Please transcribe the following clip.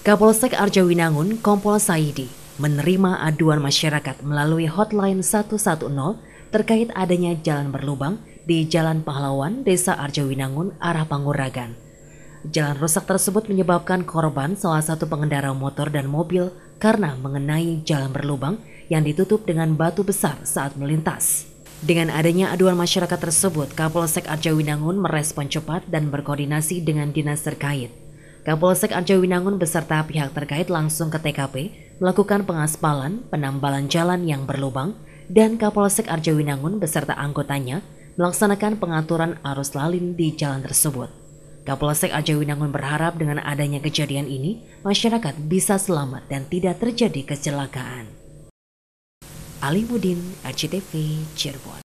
Kapolsek Arjawinangun, Kompol Saidi, menerima aduan masyarakat melalui hotline 110 terkait adanya jalan berlubang di Jalan Pahlawan, Desa Arjawinangun, arah Panguragan. Jalan rusak tersebut menyebabkan korban salah satu pengendara motor dan mobil karena mengenai jalan berlubang yang ditutup dengan batu besar saat melintas. Dengan adanya aduan masyarakat tersebut, Kapolsek Arjawinangun merespon cepat dan berkoordinasi dengan dinas terkait. Kapolsek Arjawinangun beserta pihak terkait langsung ke TKP melakukan pengaspalan, penambalan jalan yang berlubang, dan Kapolsek Arjawinangun beserta anggotanya melaksanakan pengaturan arus lalin di jalan tersebut. Kapolsek Arjawinangun berharap dengan adanya kejadian ini, masyarakat bisa selamat dan tidak terjadi kecelakaan. Ali Mudin, RCTV, Cirebon.